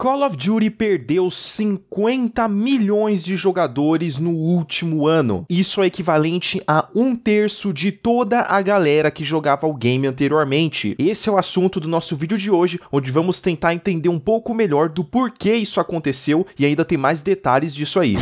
Call of Duty perdeu 50 milhões de jogadores no último ano. Isso é equivalente a um terço de toda a galera que jogava o game anteriormente. Esse é o assunto do nosso vídeo de hoje, onde vamos tentar entender um pouco melhor do porquê isso aconteceu e ainda tem mais detalhes disso aí.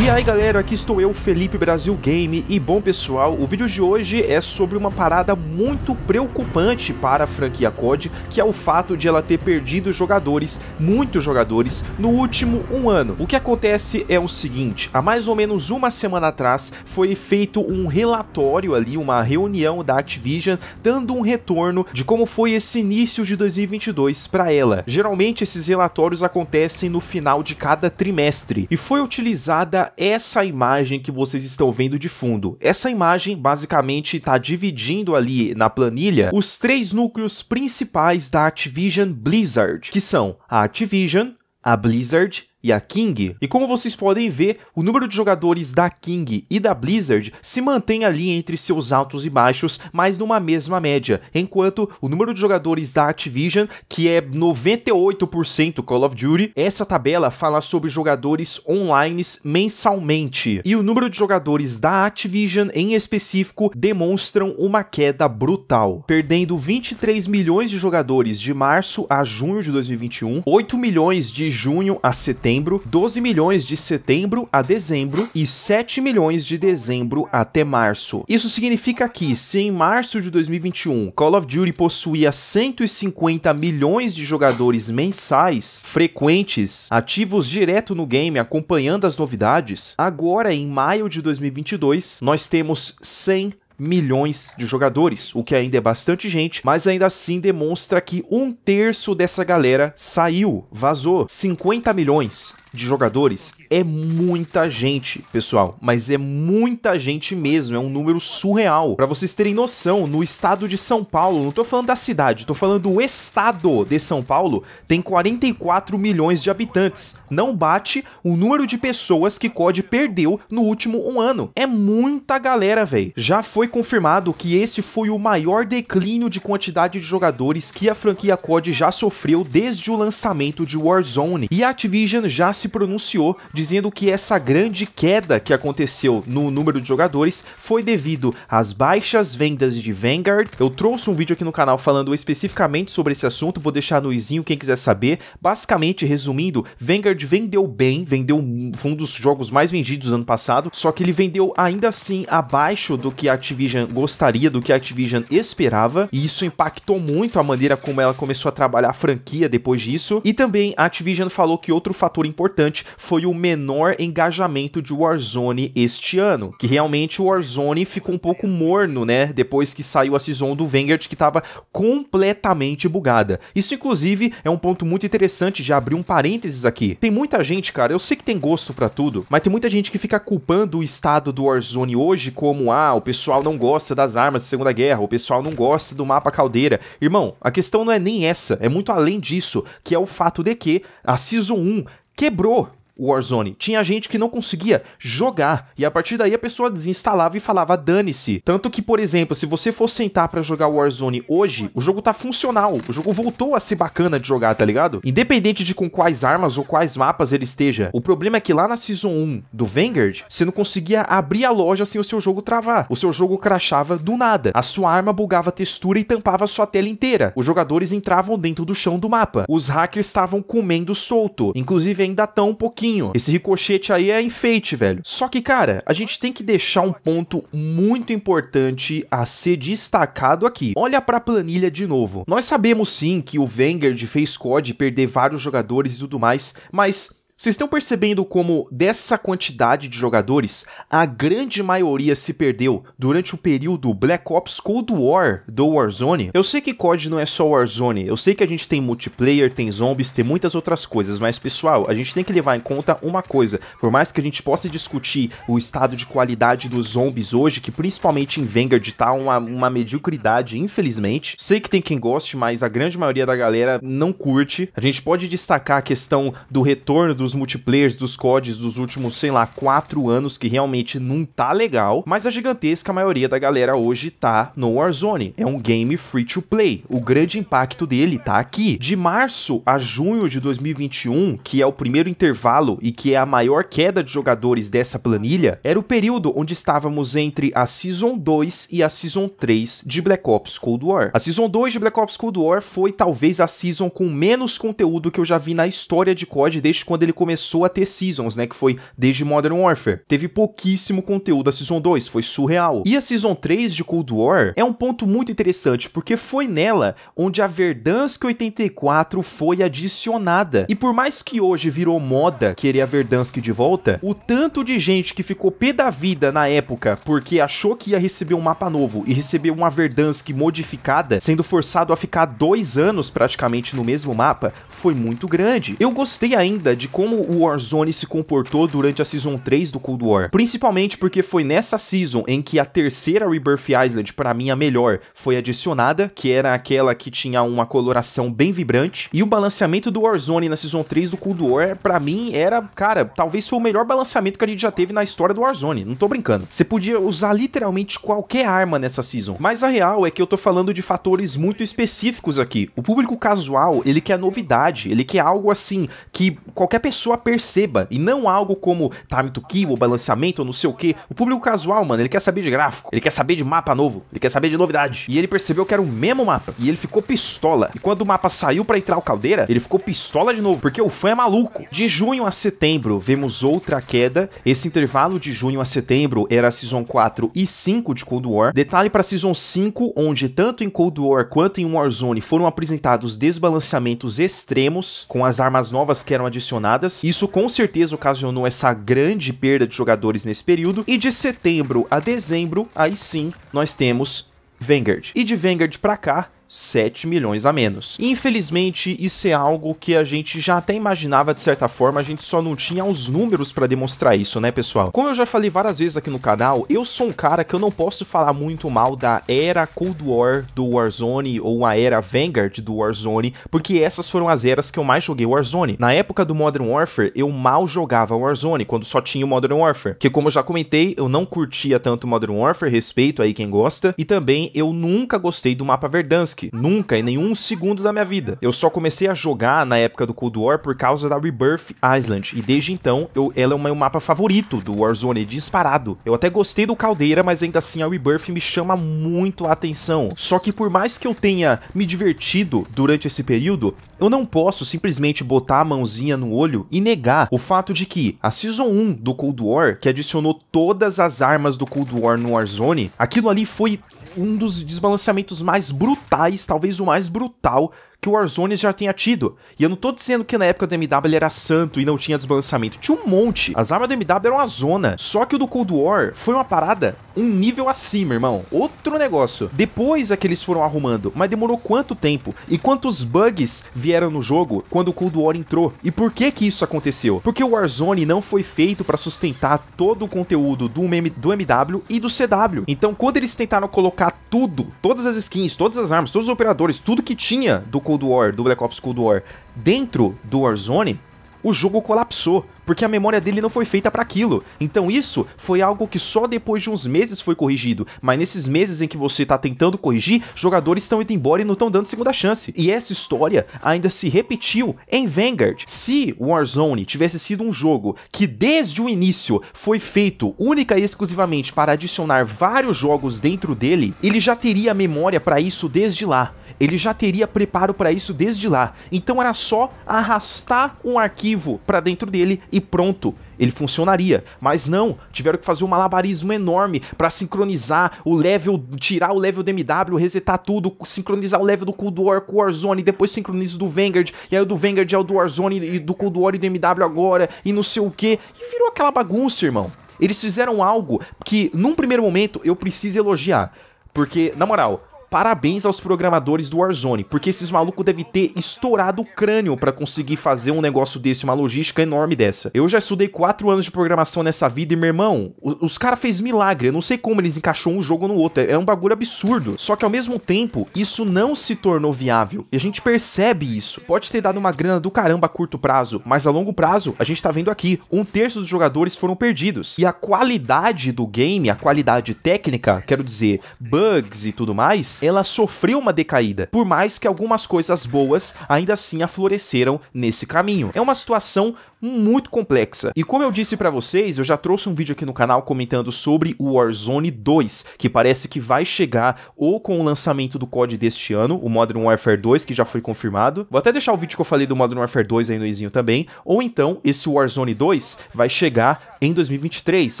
E aí galera, aqui estou eu, Felipe Brasil Game, e bom pessoal, o vídeo de hoje é sobre uma parada muito preocupante para a franquia COD, que é o fato de ela ter perdido jogadores, muitos jogadores, no último um ano. O que acontece é o seguinte, há mais ou menos uma semana atrás foi feito um relatório ali, uma reunião da Activision, dando um retorno de como foi esse início de 2022 para ela. Geralmente esses relatórios acontecem no final de cada trimestre, e foi utilizada essa imagem que vocês estão vendo de fundo. Essa imagem basicamente está dividindo ali na planilha os três núcleos principais da Activision Blizzard, que são a Activision, a Blizzard e a King. E como vocês podem ver, o número de jogadores da King e da Blizzard se mantém ali entre seus altos e baixos, mas numa mesma média, enquanto o número de jogadores da Activision, que é 98% Call of Duty, essa tabela fala sobre jogadores online mensalmente. E o número de jogadores da Activision em específico demonstram uma queda brutal, perdendo 23 milhões de jogadores de março a junho de 2021, 8 milhões de junho a setembro setembro, 12 milhões de setembro a dezembro e 7 milhões de dezembro até março. Isso significa que, se em março de 2021 Call of Duty possuía 150 milhões de jogadores mensais, frequentes, ativos direto no game acompanhando as novidades, agora em maio de 2022 nós temos 100 milhões de jogadores, o que ainda é bastante gente, mas ainda assim demonstra que um terço dessa galera saiu, vazou. 50 milhões de jogadores é muita gente, pessoal, mas é muita gente mesmo, é um número surreal. Para vocês terem noção, no estado de São Paulo, não tô falando da cidade, tô falando do estado de São Paulo, tem 44 milhões de habitantes. Não bate o número de pessoas que COD perdeu no último um ano. É muita galera, velho. Já foi confirmado que esse foi o maior declínio de quantidade de jogadores que a franquia COD já sofreu desde o lançamento de Warzone, e a Activision já se pronunciou dizendo que essa grande queda que aconteceu no número de jogadores foi devido às baixas vendas de Vanguard. Eu trouxe um vídeo aqui no canal falando especificamente sobre esse assunto, vou deixar no izinho quem quiser saber. Basicamente, resumindo, Vanguard vendeu bem, vendeu um, dos jogos mais vendidos do ano passado, só que ele vendeu ainda assim abaixo do que a Activision Activision gostaria, do que a Activision esperava, e isso impactou muito a maneira como ela começou a trabalhar a franquia depois disso. E também a Activision falou que outro fator importante foi o menor engajamento de Warzone este ano, que realmente o Warzone ficou um pouco morno, né, depois que saiu a season do Vanguard que estava completamente bugada. Isso inclusive é um ponto muito interessante de abrir um parênteses aqui. Tem muita gente, cara, eu sei que tem gosto para tudo, mas tem muita gente que fica culpando o estado do Warzone hoje como ah, o pessoal pessoal não gosta das armas da Segunda Guerra, o pessoal não gosta do mapa caldeira. Irmão, a questão não é nem essa, é muito além disso, que é o fato de que a Season 1 quebrou Warzone. Tinha gente que não conseguia jogar e a partir daí a pessoa desinstalava e falava dane-se. Tanto que, por exemplo, se você for sentar para jogar Warzone hoje, o jogo tá funcional, o jogo voltou a ser bacana de jogar, tá ligado? Independente de com quais armas ou quais mapas ele esteja. O problema é que lá na Season 1 do Vanguard, você não conseguia abrir a loja sem o seu jogo travar. O seu jogo crachava do nada. A sua arma bugava a textura e tampava a sua tela inteira. Os jogadores entravam dentro do chão do mapa. Os hackers estavam comendo solto. Inclusive ainda tão um pouquinho esse ricochete aí é enfeite, velho. Só que, cara, a gente tem que deixar um ponto muito importante a ser destacado aqui. Olha pra planilha de novo. Nós sabemos sim que o Wenger fez COD perder vários jogadores e tudo mais, mas vocês estão percebendo como dessa quantidade de jogadores, a grande maioria se perdeu durante o período Black Ops Cold War do Warzone? Eu sei que COD não é só Warzone, eu sei que a gente tem multiplayer, tem zombies, tem muitas outras coisas, mas pessoal, a gente tem que levar em conta uma coisa, por mais que a gente possa discutir o estado de qualidade dos zombies hoje, que principalmente em Vanguard tá uma, uma mediocridade, infelizmente, sei que tem quem goste, mas a grande maioria da galera não curte, a gente pode destacar a questão do retorno do dos multiplayers, dos CODs dos últimos, sei lá, quatro anos, que realmente não tá legal, mas a gigantesca maioria da galera hoje tá no Warzone. É um game free to play. O grande impacto dele tá aqui. De março a junho de 2021, que é o primeiro intervalo e que é a maior queda de jogadores dessa planilha, era o período onde estávamos entre a Season 2 e a Season 3 de Black Ops Cold War. A Season 2 de Black Ops Cold War foi talvez a season com menos conteúdo que eu já vi na história de COD desde quando ele ele começou a ter seasons, né? Que foi desde Modern Warfare. Teve pouquíssimo conteúdo da Season 2, foi surreal. E a Season 3 de Cold War é um ponto muito interessante, porque foi nela onde a Verdansk 84 foi adicionada. E por mais que hoje virou moda querer a Verdansk de volta, o tanto de gente que ficou pé da vida na época porque achou que ia receber um mapa novo e receber uma Verdansk modificada, sendo forçado a ficar dois anos praticamente no mesmo mapa, foi muito grande. Eu gostei ainda de como como o Warzone se comportou durante a Season 3 do Cold War. Principalmente porque foi nessa Season em que a terceira Rebirth Island, para mim a melhor, foi adicionada, que era aquela que tinha uma coloração bem vibrante. E o balanceamento do Warzone na Season 3 do Cold War, para mim, era, cara, talvez foi o melhor balanceamento que a gente já teve na história do Warzone. Não tô brincando. Você podia usar literalmente qualquer arma nessa Season. Mas a real é que eu tô falando de fatores muito específicos aqui. O público casual, ele quer novidade, ele quer algo assim que qualquer pessoa pessoa perceba. E não algo como time tá, to kill, ou balanceamento, ou não sei o que. O público casual, mano, ele quer saber de gráfico, ele quer saber de mapa novo, ele quer saber de novidade. E ele percebeu que era o mesmo mapa. E ele ficou pistola. E quando o mapa saiu para entrar o caldeira, ele ficou pistola de novo, porque o fã é maluco. De junho a setembro, vemos outra queda. Esse intervalo de junho a setembro era a Season 4 e 5 de Cold War. Detalhe para Season 5, onde tanto em Cold War quanto em Warzone foram apresentados desbalanceamentos extremos, com as armas novas que eram adicionadas isso com certeza ocasionou essa grande perda de jogadores nesse período. E de setembro a dezembro, aí sim, nós temos Vanguard. E de Vanguard para cá, 7 milhões a menos. Infelizmente, isso é algo que a gente já até imaginava de certa forma, a gente só não tinha os números para demonstrar isso, né, pessoal? Como eu já falei várias vezes aqui no canal, eu sou um cara que eu não posso falar muito mal da era Cold War do Warzone ou a era Vanguard do Warzone, porque essas foram as eras que eu mais joguei Warzone. Na época do Modern Warfare, eu mal jogava Warzone, quando só tinha o Modern Warfare, que como eu já comentei, eu não curtia tanto Modern Warfare, respeito aí quem gosta, e também eu nunca gostei do mapa Verdansk, nunca em nenhum segundo da minha vida. Eu só comecei a jogar na época do Cold War por causa da Rebirth Island. E desde então, eu, ela é o meu mapa favorito do Warzone, é disparado. Eu até gostei do Caldeira, mas ainda assim a Rebirth me chama muito a atenção. Só que por mais que eu tenha me divertido durante esse período, eu não posso simplesmente botar a mãozinha no olho e negar o fato de que a Season 1 do Cold War, que adicionou todas as armas do Cold War no Warzone, aquilo ali foi um dos desbalanceamentos mais brutais, talvez o mais brutal que o Warzone já tenha tido. E eu não tô dizendo que na época do MW ele era santo e não tinha desbalançamento. Tinha um monte. As armas do MW eram uma zona. Só que o do Cold War foi uma parada um nível acima, irmão. Outro negócio. Depois é que eles foram arrumando. Mas demorou quanto tempo? E quantos bugs vieram no jogo quando o Cold War entrou? E por que que isso aconteceu? Porque o Warzone não foi feito para sustentar todo o conteúdo do, do MW e do CW. Então quando eles tentaram colocar tudo, todas as skins, todas as armas, todos os operadores, tudo que tinha do Cold Cold War, do Black Ops Cold War, dentro do Warzone, o jogo colapsou porque a memória dele não foi feita para aquilo. Então isso foi algo que só depois de uns meses foi corrigido, mas nesses meses em que você tá tentando corrigir, jogadores estão indo embora e não estão dando segunda chance. E essa história ainda se repetiu em Vanguard. Se Warzone tivesse sido um jogo que desde o início foi feito única e exclusivamente para adicionar vários jogos dentro dele, ele já teria memória para isso desde lá ele já teria preparo para isso desde lá. Então era só arrastar um arquivo para dentro dele e pronto, ele funcionaria. Mas não, tiveram que fazer um malabarismo enorme para sincronizar o level, tirar o level do MW, resetar tudo, sincronizar o level do Cold War com o Warzone, depois sincroniza do Vanguard, e aí o do Vanguard é o do Warzone e do Cold War e do MW agora, e não sei o que, e virou aquela bagunça, irmão. Eles fizeram algo que, num primeiro momento, eu preciso elogiar. Porque, na moral, Parabéns aos programadores do Warzone, porque esses malucos devem ter estourado o crânio para conseguir fazer um negócio desse, uma logística enorme dessa. Eu já estudei 4 anos de programação nessa vida e, meu irmão, os, caras fez milagre. Eu não sei como eles encaixou um jogo no outro. É, é um bagulho absurdo. Só que ao mesmo tempo, isso não se tornou viável. E a gente percebe isso. Pode ter dado uma grana do caramba a curto prazo, mas a longo prazo, a gente tá vendo aqui, um terço dos jogadores foram perdidos. E a qualidade do game, a qualidade técnica, quero dizer, bugs e tudo mais, ela sofreu uma decaída, por mais que algumas coisas boas ainda assim afloreceram nesse caminho. É uma situação muito complexa. E como eu disse para vocês, eu já trouxe um vídeo aqui no canal comentando sobre o Warzone 2, que parece que vai chegar ou com o lançamento do COD deste ano, o Modern Warfare 2, que já foi confirmado. Vou até deixar o vídeo que eu falei do Modern Warfare 2 aí no izinho também, ou então esse Warzone 2 vai chegar em 2023,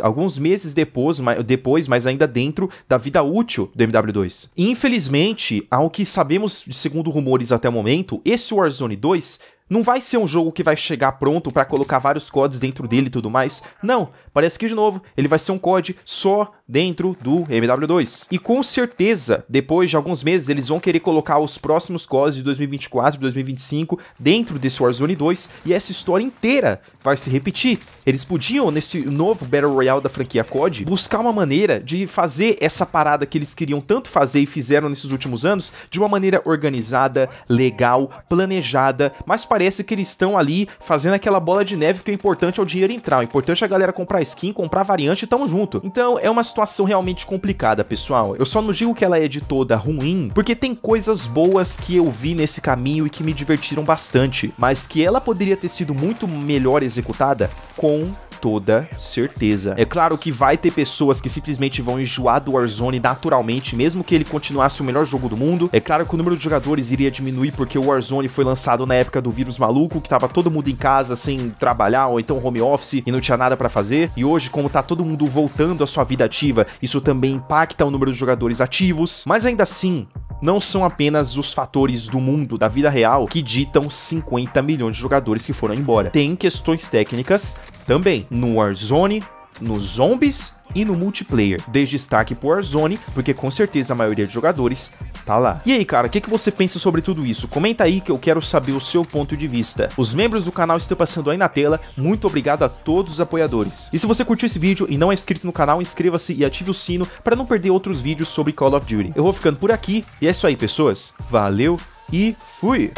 alguns meses depois, depois, mas ainda dentro da vida útil do MW2. Infelizmente, ao que sabemos, segundo rumores até o momento, esse Warzone 2 não vai ser um jogo que vai chegar pronto para colocar vários CODs dentro dele e tudo mais. Não, parece que de novo, ele vai ser um COD só dentro do MW2. E com certeza, depois de alguns meses, eles vão querer colocar os próximos CODs de 2024 2025 dentro desse Warzone 2 e essa história inteira vai se repetir. Eles podiam, nesse novo Battle Royale da franquia COD, buscar uma maneira de fazer essa parada que eles queriam tanto fazer e fizeram nesses últimos anos de uma maneira organizada, legal, planejada, mas parece parece que eles estão ali fazendo aquela bola de neve que o é importante é o dinheiro entrar, o importante é a galera comprar skin, comprar variante e tamo junto. Então é uma situação realmente complicada, pessoal. Eu só não digo que ela é de toda ruim, porque tem coisas boas que eu vi nesse caminho e que me divertiram bastante, mas que ela poderia ter sido muito melhor executada, com toda certeza. É claro que vai ter pessoas que simplesmente vão enjoar do Warzone naturalmente, mesmo que ele continuasse o melhor jogo do mundo. É claro que o número de jogadores iria diminuir porque o Warzone foi lançado na época do vírus maluco, que tava todo mundo em casa sem trabalhar ou então home office e não tinha nada para fazer. E hoje, como tá todo mundo voltando à sua vida ativa, isso também impacta o número de jogadores ativos. Mas ainda assim, não são apenas os fatores do mundo, da vida real, que ditam 50 milhões de jogadores que foram embora. Tem questões técnicas também no Warzone, nos zombies e no multiplayer. Desde destaque por Warzone, porque com certeza a maioria de jogadores tá lá. E aí, cara, o que, que você pensa sobre tudo isso? Comenta aí que eu quero saber o seu ponto de vista. Os membros do canal estão passando aí na tela, muito obrigado a todos os apoiadores. E se você curtiu esse vídeo e não é inscrito no canal, inscreva-se e ative o sino para não perder outros vídeos sobre Call of Duty. Eu vou ficando por aqui, e é isso aí, pessoas. Valeu e fui!